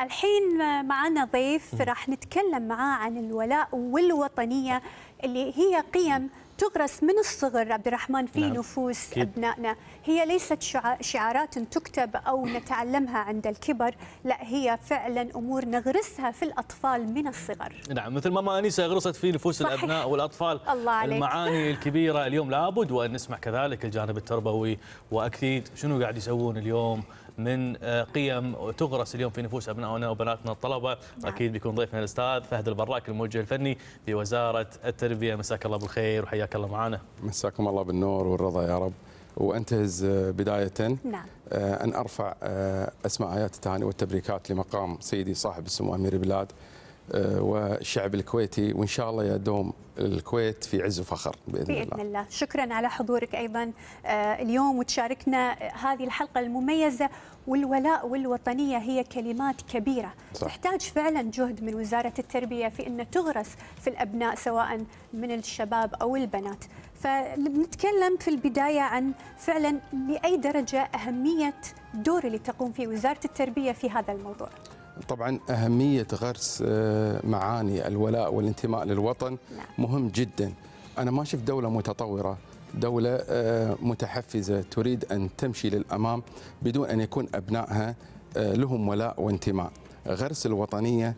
الحين معنا ضيف راح نتكلم معاه عن الولاء والوطنية اللي هي قيم تغرس من الصغر عبد الرحمن في نعم. نفوس كيد. ابنائنا هي ليست شعارات تكتب او نتعلمها عند الكبر لا هي فعلا امور نغرسها في الاطفال من الصغر نعم مثل ما ما انيسه غرست في نفوس صحيح. الابناء والاطفال الله عليك. المعاني الكبيره اليوم لابد وان نسمع كذلك الجانب التربوي واكيد شنو قاعد يسوون اليوم من آه، قيم تغرس اليوم في نفوس ابنائنا وبناتنا الطلبه نعم. اكيد بيكون ضيفنا الاستاذ فهد البراك الموجه الفني في وزاره التربيه مساك الله بالخير وحياك حياك الله معنا مساكم الله بالنور والرضا يا رب وانتهز آه، بدايه نعم. آه، ان ارفع آه، اسماء ايات التهاني والتبريكات لمقام سيدي صاحب السمو امير البلاد آه، والشعب الكويتي وان شاء الله يا دوم الكويت في عز وفخر باذن, بإذن الله. الله شكرا على حضورك ايضا آه، اليوم وتشاركنا هذه الحلقه المميزه والولاء والوطنيه هي كلمات كبيره صح. تحتاج فعلا جهد من وزاره التربيه في ان تغرس في الابناء سواء من الشباب او البنات فنتكلم في البدايه عن فعلا لاي درجه اهميه الدور اللي تقوم فيه وزاره التربيه في هذا الموضوع طبعا أهمية غرس آه، معاني الولاء والانتماء للوطن نعم. مهم جدا أنا ما شفت دولة متطورة دولة آه، متحفزة تريد أن تمشي للأمام بدون أن يكون أبنائها آه، لهم ولاء وانتماء غرس الوطنية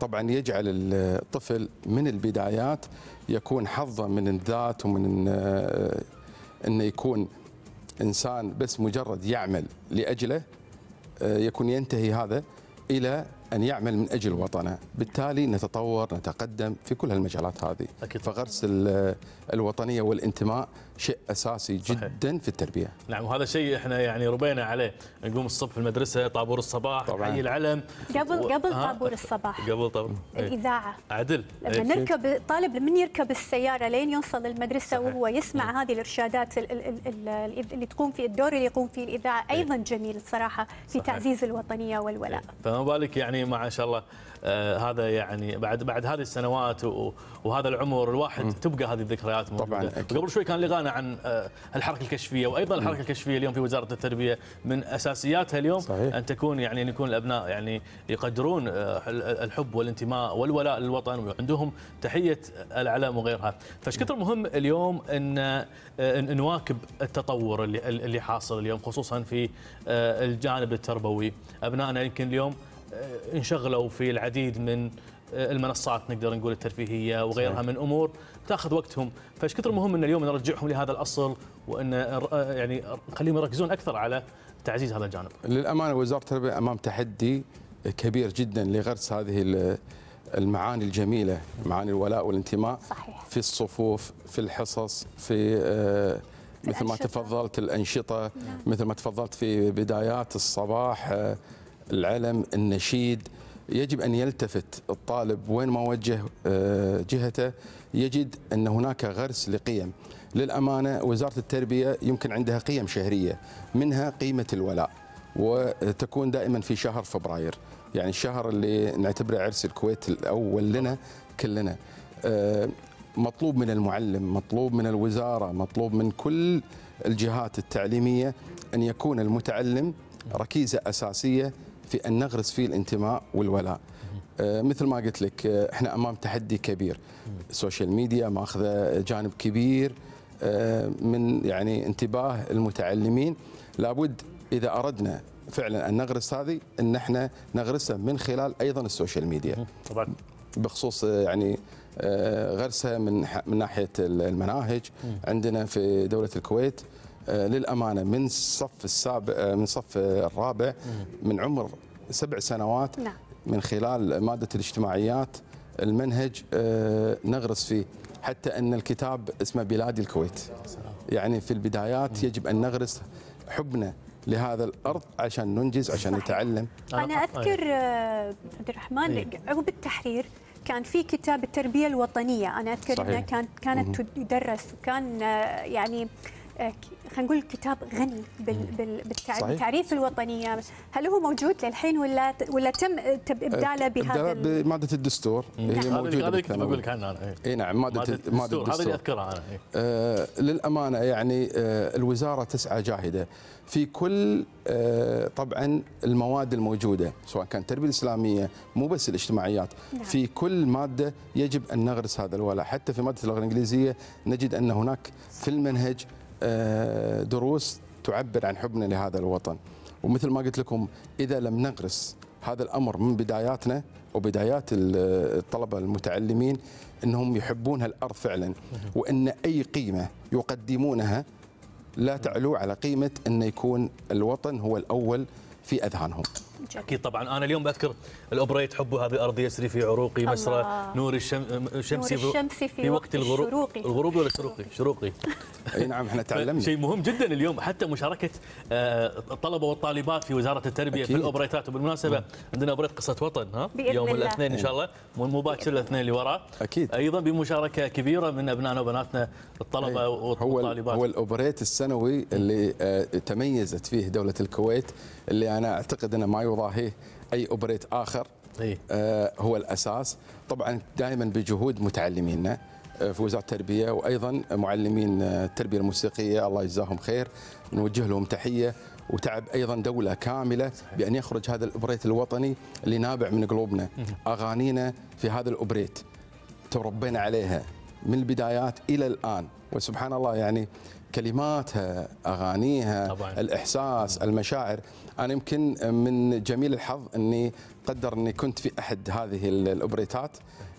طبعا يجعل الطفل من البدايات يكون حظه من الذات ومن انه يكون انسان بس مجرد يعمل لاجله آه، يكون ينتهي هذا الى ان يعمل من اجل وطنه، بالتالي نتطور نتقدم في كل المجالات هذه. أكيد. فغرس الوطنيه والانتماء شيء اساسي صحيح. جدا في التربيه نعم وهذا شيء احنا يعني ربينا عليه نقوم الصبح في المدرسه طابور الصباح حي العلم قبل و... قبل طابور الصباح قبل طابور إيه. الاذاعه عدل لما إيه. نركب الطالب من يركب السياره لين يوصل المدرسه صحيح. وهو يسمع م. نعم. هذه الارشادات اللي تقوم في الدور اللي يقوم فيه الاذاعه إيه. ايضا جميل الصراحه في صحيح. تعزيز الوطنيه والولاء فما بالك يعني ما شاء الله آه، هذا يعني بعد بعد هذه السنوات وهذا العمر الواحد تبقى هذه الذكريات موجوده طبعا قبل شوي كان لغانا عن آه، الحركه الكشفيه وايضا الحركه الكشفيه اليوم في وزاره التربيه من اساسياتها اليوم صحيح. ان تكون يعني ان يكون الابناء يعني يقدرون آه، الحب والانتماء والولاء للوطن وعندهم تحيه العلم وغيرها فايش كثر مهم اليوم ان نواكب التطور اللي اللي حاصل اليوم خصوصا في الجانب التربوي ابنائنا يمكن اليوم انشغلوا في العديد من آه، المنصات نقدر نقول الترفيهيه وغيرها صحيح. من امور تاخذ وقتهم فايش كثر مهم ان اليوم نرجعهم لهذا الاصل وان آه، آه، يعني نخليهم يركزون اكثر على تعزيز هذا الجانب. للامانه وزاره التربيه امام تحدي كبير جدا لغرس هذه المعاني الجميله معاني الولاء والانتماء صحيح. في الصفوف في الحصص في مثل ما تفضلت الأنشطة نعم. مثل ما تفضلت في بدايات الصباح العلم النشيد يجب أن يلتفت الطالب وين ما وجه آه، جهته يجد أن هناك غرس لقيم للأمانة وزارة التربية يمكن عندها قيم شهرية منها قيمة الولاء وتكون دائما في شهر فبراير يعني الشهر اللي نعتبره عرس الكويت الأول لنا كلنا آه، مطلوب من المعلم مطلوب من الوزارة مطلوب من كل الجهات التعليمية أن يكون المتعلم ركيزة أساسية في ان نغرس فيه الانتماء والولاء آه، مثل ما قلت لك آه، احنا امام تحدي كبير السوشيال ميديا ماخذه جانب كبير آه، من يعني انتباه المتعلمين لابد اذا اردنا فعلا ان نغرس هذه ان احنا نغرسها من خلال ايضا السوشيال ميديا طبعا بخصوص يعني غرسها من من ناحيه المناهج عندنا في دوله الكويت آه، للامانه من الصف السابع آه، من الصف الرابع من عمر سبع سنوات نعم. من خلال ماده الاجتماعيات المنهج آه، نغرس فيه حتى ان الكتاب اسمه بلادي الكويت يعني في البدايات يجب ان نغرس حبنا لهذا الارض عشان ننجز عشان نتعلم انا اذكر عبد الرحمن إيه. عقب التحرير كان في كتاب التربيه الوطنيه انا اذكر انها كانت كانت تدرس وكان يعني آه، خلينا نقول كتاب غني بالتعريف الوطنيه هل هو موجود للحين ولا ولا تم آه، ابداله بهذا بماده الدستور نعم. هي موجوده هذا اللي بقول لك عنها انا إيه. اي نعم ماده ماده الدستور, مادة الدستور. هذا اللي اذكرها انا إيه. آه للامانه يعني آه الوزاره تسعى جاهده في كل آه طبعا المواد الموجوده سواء كان التربيه الاسلاميه مو بس الاجتماعيات نعم. في كل ماده يجب ان نغرس هذا الولاء حتى في ماده اللغه الانجليزيه نجد ان هناك في المنهج آه، دروس تعبر عن حبنا لهذا الوطن ومثل ما قلت لكم إذا لم نغرس هذا الأمر من بداياتنا وبدايات الطلبة المتعلمين أنهم يحبون هالأرض فعلا وأن أي قيمة يقدمونها لا تعلو على قيمة أن يكون الوطن هو الأول في اذهانهم اكيد طبعا انا اليوم بذكر الاوبريت حبه هذه ارض يسري في عروقي مسرى نور الشمس نور الشمس في, في وقت الغروب الشروقي الغروبي ولا شروقي؟ شروقي اي نعم احنا تعلمنا شيء مهم جدا اليوم حتى مشاركه آه، الطلبه والطالبات في وزاره التربيه أكيد. في الاوبريتات وبالمناسبه نعم. عندنا اوبريت قصه وطن ها بإذن يوم الله. الاثنين ان شاء الله مباشر الاثنين اللي وراه اكيد ايضا بمشاركه كبيره من ابنائنا وبناتنا الطلبه والطالبات هو الاوبريت السنوي اللي آه، تميزت فيه دوله الكويت اللي انا اعتقد انه ما يضاهيه اي اوبريت اخر آه، هو الاساس طبعا دائما بجهود متعلمينا آه، في وزاره التربيه وايضا معلمين آه، التربيه الموسيقيه الله يجزاهم خير نوجه لهم تحيه وتعب ايضا دوله كامله بان يخرج هذا الاوبريت الوطني اللي نابع من قلوبنا اغانينا في هذا الاوبريت تربينا عليها من البدايات الى الان وسبحان الله يعني كلماتها اغانيها طبعاً. الاحساس المشاعر انا يمكن من جميل الحظ اني قدر اني كنت في احد هذه الاوبريتات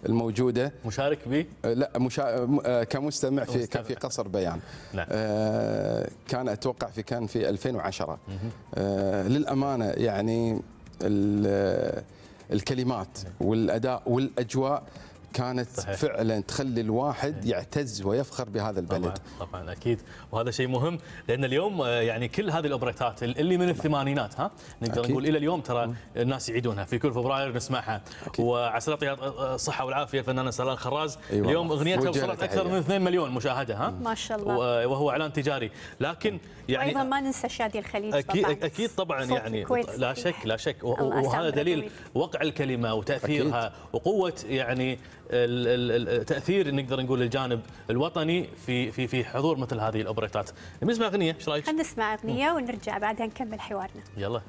الموجوده مشارك به أه، لا مشا... أه، كمستمع في كان في قصر بيان نعم. آه كان اتوقع في كان في 2010 آه للامانه يعني الكلمات نعم. والاداء والاجواء كانت صحيح. فعلا تخلي الواحد إيه. يعتز ويفخر بهذا البلد طبعا, طبعا اكيد وهذا شيء مهم لان اليوم آه، يعني كل هذه الاوبريتات اللي من الثمانينات ها نقدر أكيد. نقول الى اليوم ترى الناس يعيدونها في كل فبراير نسمعها وعسى يعطيها الصحه آه، آه، والعافيه الفنان سلال خراز أيوة. اليوم اغنيتها وصلت اكثر من 2 مليون مشاهده ها ما شاء الله وهو اعلان تجاري لكن يعني وايضا ما ننسى شادي الخليج اكيد طبعا اكيد طبعا يعني لا شك لا شك وهذا دليل وقع الكلمه وتاثيرها أكيد. وقوه يعني التاثير نقدر نقول الجانب الوطني في في في حضور مثل هذه الاوبريتات نسمع اغنيه ايش رايك نسمع اغنيه ونرجع بعدها نكمل حوارنا يلا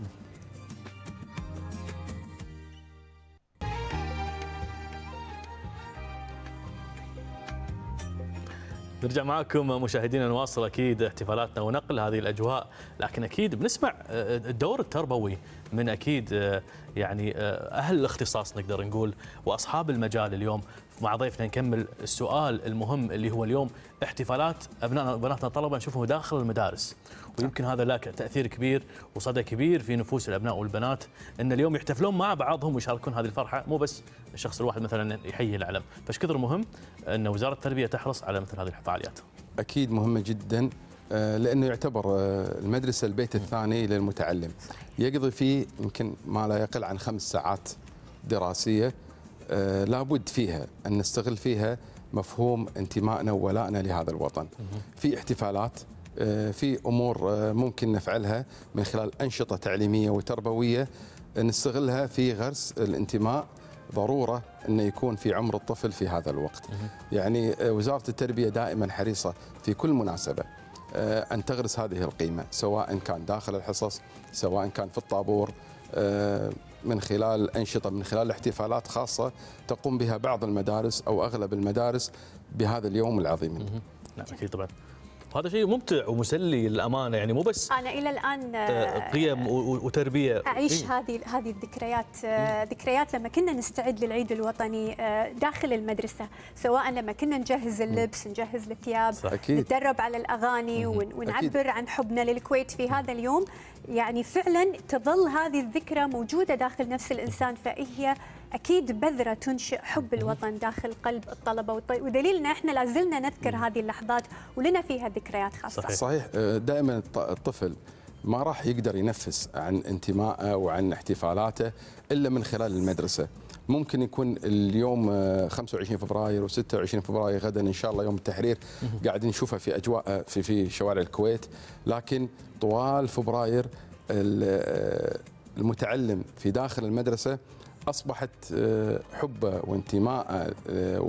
نرجع معكم مشاهدينا نواصل اكيد احتفالاتنا ونقل هذه الاجواء لكن اكيد بنسمع آه، الدور التربوي من اكيد آه، يعني آه، اهل الاختصاص نقدر نقول واصحاب المجال اليوم مع ضيفنا نكمل السؤال المهم اللي هو اليوم احتفالات ابنائنا وبناتنا الطلبه نشوفه داخل المدارس ويمكن هذا له تاثير كبير وصدى كبير في نفوس الابناء والبنات ان اليوم يحتفلون مع بعضهم ويشاركون هذه الفرحه مو بس الشخص الواحد مثلا يحيي العلم فايش كثر مهم ان وزاره التربيه تحرص على مثل هذه الفعاليات اكيد مهمه جدا آه، لانه يعتبر آه، المدرسه البيت الثاني للمتعلم يقضي فيه يمكن ما لا يقل عن خمس ساعات دراسيه آه، لابد فيها أن نستغل فيها مفهوم انتمائنا وولائنا لهذا الوطن في احتفالات آه، في امور آه، ممكن نفعلها من خلال انشطه تعليميه وتربويه نستغلها في غرس الانتماء ضروره انه يكون في عمر الطفل في هذا الوقت. يعني وزاره التربيه دائما حريصه في كل مناسبه ان تغرس هذه القيمه سواء كان داخل الحصص، سواء كان في الطابور من خلال أنشطة من خلال احتفالات خاصة تقوم بها بعض المدارس أو أغلب المدارس بهذا اليوم العظيم نعم أكيد طبعا وهذا شيء ممتع ومسلي للامانه يعني مو بس انا الى الان آه، قيم وتربيه اعيش إيه. هذه هذه الذكريات آه، إيه. ذكريات لما كنا نستعد للعيد الوطني آه، داخل المدرسه سواء لما كنا نجهز إيه. اللبس نجهز الثياب نتدرب على الاغاني ونعبر عن حبنا للكويت في هذا اليوم يعني فعلا تظل هذه الذكرى موجوده داخل نفس الانسان فهي اكيد بذره تنشئ حب الوطن داخل قلب الطلبه ودليلنا احنا لازلنا نذكر هذه اللحظات ولنا فيها ذكريات خاصه صحيح, صحيح أه، دائما الطفل ما راح يقدر ينفس عن انتمائه وعن احتفالاته الا من خلال المدرسه ممكن يكون اليوم 25 أه، فبراير و26 فبراير غدا ان شاء الله يوم التحرير قاعد نشوفها في اجواء أه، في في شوارع الكويت لكن طوال فبراير المتعلم في داخل المدرسه اصبحت آه، حبه وانتماءه آه،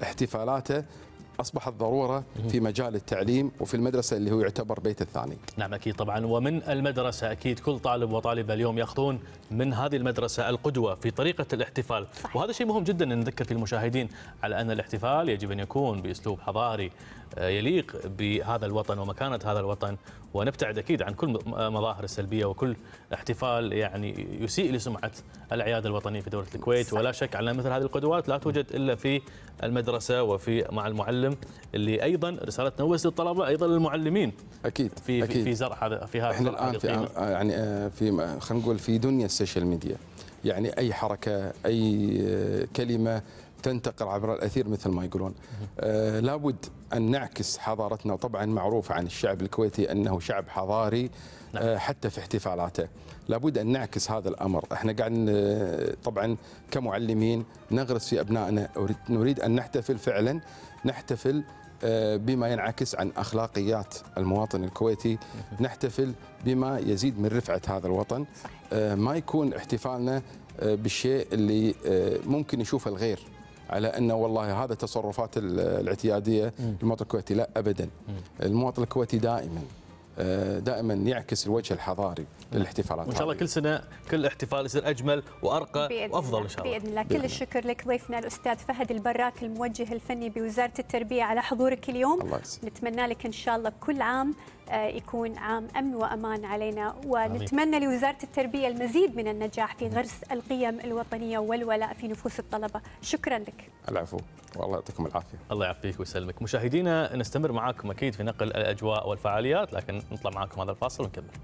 واحتفالاته آه، اصبحت ضروره في مجال التعليم وفي المدرسه اللي هو يعتبر بيت الثاني. نعم اكيد طبعا ومن المدرسه اكيد كل طالب وطالبه اليوم ياخذون من هذه المدرسه القدوه في طريقه الاحتفال، وهذا شيء مهم جدا نذكر في المشاهدين على ان الاحتفال يجب ان يكون باسلوب حضاري يليق بهذا الوطن ومكانه هذا الوطن ونبتعد اكيد عن كل مظاهر السلبيه وكل احتفال يعني يسيء لسمعه العياده الوطنيه في دوله الكويت ولا شك على مثل هذه القدوات لا توجد الا في المدرسه وفي مع المعلم اللي ايضا رساله نوس للطلبه ايضا للمعلمين اكيد في أكيد. في زرع هذا في هذا احنا الان في آه، يعني آه، في خلينا نقول في دنيا السوشيال ميديا يعني اي حركه اي آه، كلمه تنتقل عبر الأثير مثل ما يقولون آه لابد أن نعكس حضارتنا وطبعا معروف عن الشعب الكويتي أنه شعب حضاري نعم. آه حتى في احتفالاته لابد أن نعكس هذا الأمر احنا قاعد آه، طبعا كمعلمين نغرس في أبنائنا نريد أن نحتفل فعلا نحتفل آه، بما ينعكس عن اخلاقيات المواطن الكويتي نحتفل بما يزيد من رفعه هذا الوطن آه، ما يكون احتفالنا بالشيء اللي ممكن يشوفه الغير على أن والله هذا تصرفات الاعتيادية للمواطن الكويتي لا أبدا المواطن الكويتي دائما آه، دائما يعكس الوجه الحضاري للاحتفالات وان شاء الله كل سنه كل احتفال يصير اجمل وارقى وافضل ان شاء الله باذن الله كل الشكر لك ضيفنا الاستاذ فهد البراك الموجه الفني بوزاره التربيه على حضورك اليوم الله نتمنى لك ان شاء الله كل عام آه، يكون عام امن وامان علينا ونتمنى آمين. لوزاره التربيه المزيد من النجاح في غرس القيم الوطنيه والولاء في نفوس الطلبه شكرا لك العفو والله يعطيكم العافيه الله يعافيك ويسلمك مشاهدينا نستمر معاكم اكيد في نقل الاجواء والفعاليات لكن نطلع معاكم هذا الفاصل ونكمل